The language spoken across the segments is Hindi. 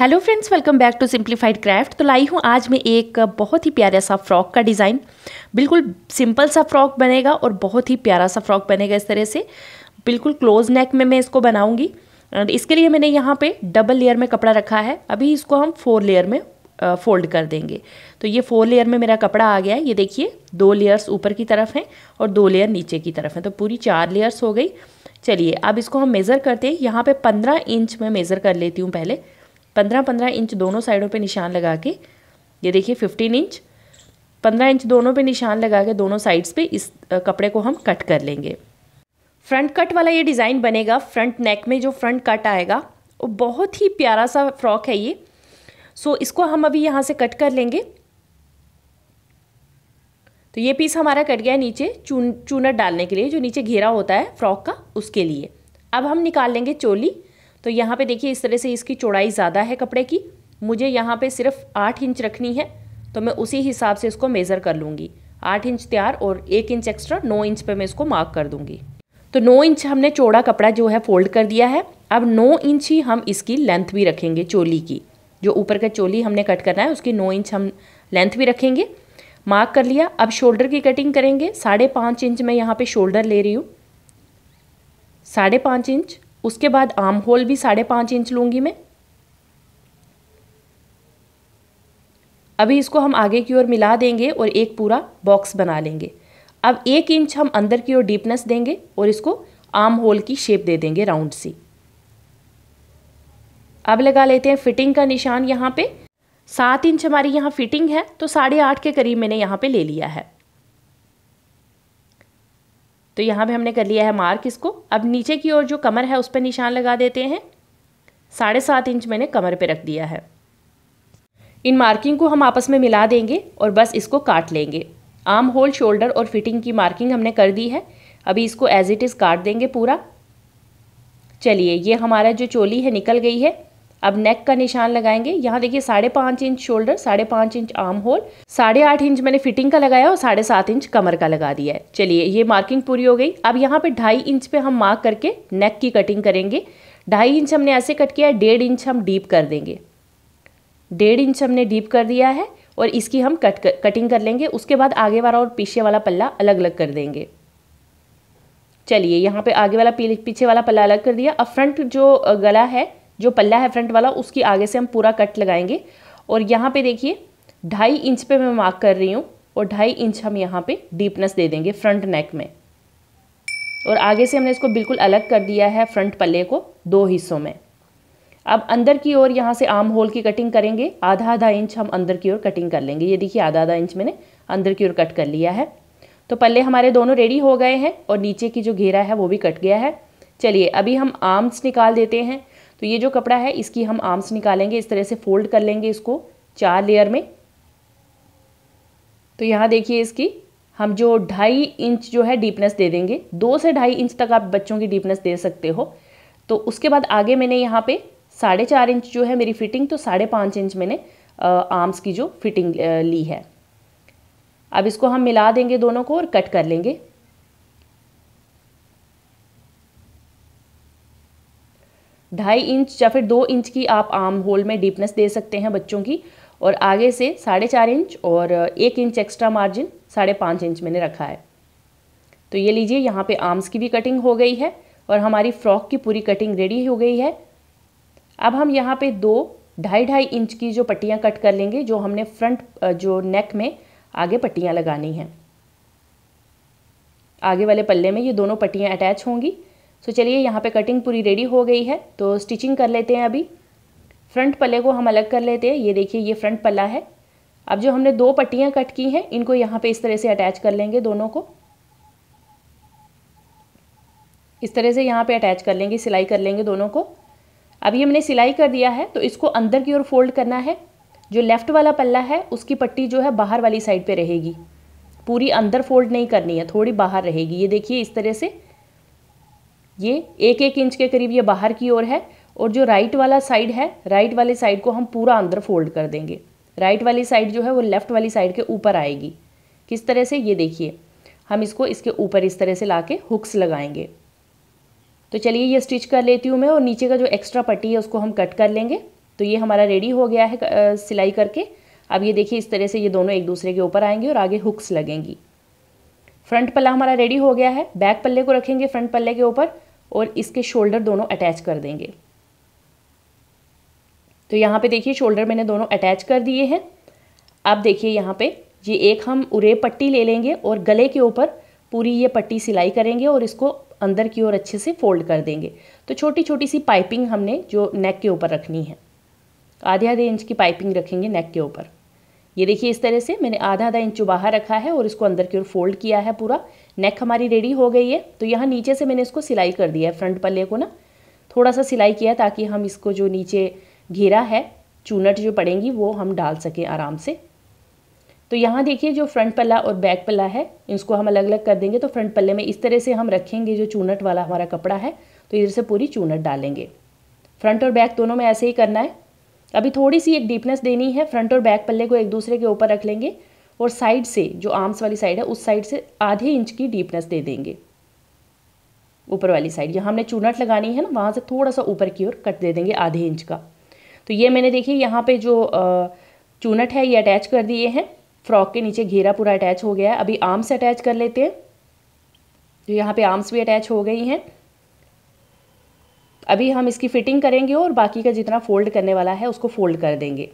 hello friends welcome back to simplified craft तो लाई हूँ आज मैं एक बहुत ही प्यारा सा फ्रॉक का डिज़ाइन बिल्कुल सिंपल सा फ्रॉक बनेगा और बहुत ही प्यारा सा फ्रॉक बनेगा इस तरह से बिल्कुल क्लोज नेक में मैं इसको बनाऊँगी इसके लिए मैंने यहाँ पे डबल लेयर में कपड़ा रखा है अभी इसको हम फोर लेयर में फोल्ड कर देंगे तो ये फोर लेयर में मेरा कपड़ा आ गया है ये देखिए दो लेयर्स ऊपर की तरफ हैं और दो लेयर नीचे की तरफ हैं तो पूरी चार लेयर्स हो गई चलिए अब इसको हम मेज़र करते हैं यहाँ पे पंद्रह इंच में मेज़र कर लेती हूँ पहले पंद्रह पंद्रह इंच दोनों साइडों पे निशान लगा के ये देखिए फिफ्टीन इंच पंद्रह इंच दोनों पे निशान लगा के दोनों साइड्स पे इस कपड़े को हम कट कर लेंगे फ्रंट कट वाला ये डिज़ाइन बनेगा फ्रंट नेक में जो फ्रंट कट आएगा वो बहुत ही प्यारा सा फ्रॉक है ये सो इसको हम अभी यहाँ से कट कर लेंगे तो ये पीस हमारा कट गया नीचे चून चूनट डालने के लिए जो नीचे घेरा होता है फ्रॉक का उसके लिए अब हम निकाल लेंगे चोली तो यहाँ पे देखिए इस तरह से इसकी चौड़ाई ज़्यादा है कपड़े की मुझे यहाँ पे सिर्फ आठ इंच रखनी है तो मैं उसी हिसाब से इसको मेज़र कर लूँगी आठ इंच तैयार और एक इंच एक्स्ट्रा नौ इंच पे मैं इसको मार्क कर दूँगी तो नौ इंच हमने चौड़ा कपड़ा जो है फोल्ड कर दिया है अब नौ इंच ही हम इसकी लेंथ भी रखेंगे चोली की जो ऊपर का चोली हमने कट करना है उसकी नौ इंच हम लेंथ भी रखेंगे मार्क कर लिया अब शोल्डर की कटिंग करेंगे साढ़े पाँच इंच मैं यहाँ पे शोल्डर ले रही हूँ साढ़े पाँच इंच उसके बाद आर्म होल भी साढ़े पाँच इंच लूँगी मैं अभी इसको हम आगे की ओर मिला देंगे और एक पूरा बॉक्स बना लेंगे अब एक इंच हम अंदर की ओर डीपनेस देंगे और इसको आर्म होल की शेप दे देंगे राउंड सी अब लगा लेते हैं फिटिंग का निशान यहाँ पे सात इंच हमारी यहाँ फिटिंग है तो साढ़े आठ के करीब मैंने यहाँ पे ले लिया है तो यहाँ पे हमने कर लिया है मार्क इसको अब नीचे की ओर जो कमर है उस पर निशान लगा देते हैं साढ़े सात इंच मैंने कमर पे रख दिया है इन मार्किंग को हम आपस में मिला देंगे और बस इसको काट लेंगे आर्म होल शोल्डर और फिटिंग की मार्किंग हमने कर दी है अभी इसको एज इट इज़ काट देंगे पूरा चलिए ये हमारा जो चोली है निकल गई है अब नेक का निशान लगाएंगे यहाँ देखिए साढ़े पाँच इंच शोल्डर साढ़े पाँच इंच आर्म होल साढ़े आठ इंच मैंने फिटिंग का लगाया और साढ़े सात इंच कमर का लगा दिया है चलिए ये मार्किंग पूरी हो गई अब यहाँ पे ढाई इंच पे हम मार्क करके नेक की कटिंग करेंगे ढाई इंच हमने ऐसे कट किया है डेढ़ इंच हम डीप कर देंगे डेढ़ इंच हमने डीप कर दिया है और इसकी हम कट कर, कटिंग कर लेंगे उसके बाद आगे वाला और पीछे वाला पल्ला अलग अलग कर देंगे चलिए यहाँ पे आगे वाला पीछे वाला पल्ला अलग कर दिया अब फ्रंट जो गला है जो पल्ला है फ्रंट वाला उसकी आगे से हम पूरा कट लगाएंगे और यहाँ पे देखिए ढाई इंच पे मैं मार्क कर रही हूँ और ढाई इंच हम यहाँ पे डीपनेस दे देंगे फ्रंट नेक में और आगे से हमने इसको बिल्कुल अलग कर दिया है फ्रंट पल्ले को दो हिस्सों में अब अंदर की ओर यहाँ से आम होल की कटिंग करेंगे आधा आधा इंच हम अंदर की ओर कटिंग कर लेंगे ये देखिए आधा आधा इंच मैंने अंदर की ओर कट कर लिया है तो पल्ले हमारे दोनों रेडी हो गए हैं और नीचे की जो घेरा है वो भी कट गया है चलिए अभी हम आर्म्स निकाल देते हैं तो ये जो कपड़ा है इसकी हम आर्म्स निकालेंगे इस तरह से फोल्ड कर लेंगे इसको चार लेयर में तो यहाँ देखिए इसकी हम जो ढाई इंच जो है डीपनेस दे देंगे दो से ढाई इंच तक आप बच्चों की डीपनेस दे सकते हो तो उसके बाद आगे मैंने यहाँ पे साढ़े चार इंच जो है मेरी फिटिंग तो साढ़े पाँच इंच मैंने आर्म्स की जो फिटिंग ली है अब इसको हम मिला देंगे दोनों को और कट कर लेंगे ढाई इंच या फिर दो इंच की आप आर्म होल में डीपनेस दे सकते हैं बच्चों की और आगे से साढ़े चार इंच और एक इंच एक्स्ट्रा मार्जिन साढ़े पाँच इंच मैंने रखा है तो ये लीजिए यहाँ पे आर्म्स की भी कटिंग हो गई है और हमारी फ्रॉक की पूरी कटिंग रेडी हो गई है अब हम यहाँ पे दो ढाई ढाई इंच की जो पट्टियाँ कट कर लेंगे जो हमने फ्रंट जो नेक में आगे पट्टियाँ लगानी हैं आगे वाले पल्ले में ये दोनों पट्टियाँ अटैच होंगी सो चलिए यहाँ पे कटिंग पूरी रेडी हो गई है तो स्टिचिंग कर लेते हैं अभी फ्रंट पल्ले को हम अलग कर लेते हैं ये देखिए ये फ्रंट पल्ला है अब जो हमने दो पट्टियाँ कट की हैं इनको यहाँ पे इस तरह से अटैच कर लेंगे दोनों को इस तरह से यहाँ पे अटैच कर लेंगे सिलाई कर लेंगे दोनों को अभी हमने सिलाई कर दिया है तो इसको अंदर की ओर फोल्ड करना है जो लेफ़्ट वाला पल्ला है उसकी पट्टी जो है बाहर वाली साइड पे रहेगी पूरी अंदर फोल्ड नहीं करनी है थोड़ी बाहर रहेगी ये देखिए इस तरह से ये एक एक इंच के करीब ये बाहर की ओर है और जो राइट वाला साइड है राइट वाले साइड को हम पूरा अंदर फोल्ड कर देंगे राइट वाली साइड जो है वो लेफ़्ट वाली साइड के ऊपर आएगी किस तरह से ये देखिए हम इसको इसके ऊपर इस तरह से ला के हुक्स लगाएंगे तो चलिए ये स्टिच कर लेती हूँ मैं और नीचे का जो एक्स्ट्रा पट्टी है उसको हम कट कर लेंगे तो ये हमारा रेडी हो गया है सिलाई करके अब ये देखिए इस तरह से ये दोनों एक दूसरे के ऊपर आएंगे और आगे हुक्स लगेंगी फ्रंट पल्ला हमारा रेडी हो गया है बैक पल्ले को रखेंगे फ्रंट पल्ले के ऊपर और इसके शोल्डर दोनों अटैच कर देंगे तो यहाँ पे देखिए शोल्डर मैंने दोनों अटैच कर दिए हैं अब देखिए यहाँ पे ये एक हम उरे पट्टी ले लेंगे और गले के ऊपर पूरी ये पट्टी सिलाई करेंगे और इसको अंदर की ओर अच्छे से फोल्ड कर देंगे तो छोटी छोटी सी पाइपिंग हमने जो नेक के ऊपर रखनी है आधे आधे इंच की पाइपिंग रखेंगे नेक के ऊपर ये देखिए इस तरह से मैंने आधा आधा इंच बाहर रखा है और इसको अंदर की ओर फोल्ड किया है पूरा नेक हमारी रेडी हो गई है तो यहाँ नीचे से मैंने इसको सिलाई कर दिया है फ्रंट पल्ले को ना थोड़ा सा सिलाई किया ताकि हम इसको जो नीचे घेरा है चूनट जो पड़ेंगी वो हम डाल सकें आराम से तो यहाँ देखिए जो फ्रंट पल्ला और बैक पल्ला है इसको हम अलग अलग कर देंगे तो फ्रंट पल्ले में इस तरह से हम रखेंगे जो चूनट वाला हमारा कपड़ा है तो इधर से पूरी चूनट डालेंगे फ्रंट और बैक दोनों में ऐसे ही करना है अभी थोड़ी सी एक डीपनेस देनी है फ्रंट और बैक पल्ले को एक दूसरे के ऊपर रख लेंगे और साइड से जो आर्म्स वाली साइड है उस साइड से आधे इंच की डीपनेस दे देंगे ऊपर वाली साइड यहाँ हमने चूनट लगानी है ना वहाँ से थोड़ा सा ऊपर की ओर कट दे देंगे आधे इंच का तो ये मैंने देखिए यहाँ पे जो चूनट है ये अटैच कर दिए हैं फ्रॉक के नीचे घेरा पूरा अटैच हो गया है अभी आर्म्स अटैच कर लेते हैं तो यहाँ पे आर्म्स भी अटैच हो गई हैं अभी हम इसकी फिटिंग करेंगे और बाकी का जितना फोल्ड करने वाला है उसको फोल्ड कर देंगे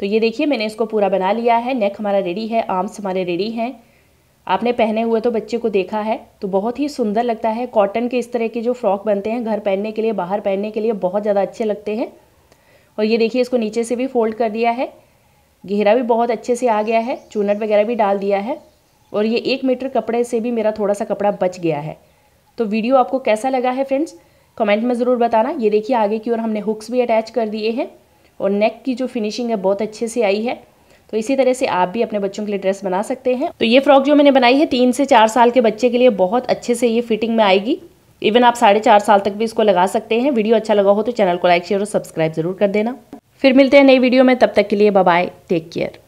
तो ये देखिए मैंने इसको पूरा बना लिया है नेक हमारा रेडी है आर्म्स हमारे रेडी हैं आपने पहने हुए तो बच्चे को देखा है तो बहुत ही सुंदर लगता है कॉटन के इस तरह के जो फ्रॉक बनते हैं घर पहनने के लिए बाहर पहनने के लिए बहुत ज़्यादा अच्छे लगते हैं और ये देखिए इसको नीचे से भी फोल्ड कर दिया है घेरा भी बहुत अच्छे से आ गया है चूनट वगैरह भी डाल दिया है और ये एक मीटर कपड़े से भी मेरा थोड़ा सा कपड़ा बच गया है तो वीडियो आपको कैसा लगा है फ्रेंड्स कमेंट में ज़रूर बताना ये देखिए आगे की ओर हमने हुक्स भी अटैच कर दिए हैं और नेक की जो फिनिशिंग है बहुत अच्छे से आई है तो इसी तरह से आप भी अपने बच्चों के लिए ड्रेस बना सकते हैं तो ये फ्रॉक जो मैंने बनाई है तीन से चार साल के बच्चे के लिए बहुत अच्छे से ये फिटिंग में आएगी इवन आप साढ़े चार साल तक भी इसको लगा सकते हैं वीडियो अच्छा लगा हो तो चैनल को लाइक शेयर और सब्सक्राइब जरूर कर देना फिर मिलते हैं नई वीडियो में तब तक के लिए बाय टेक केयर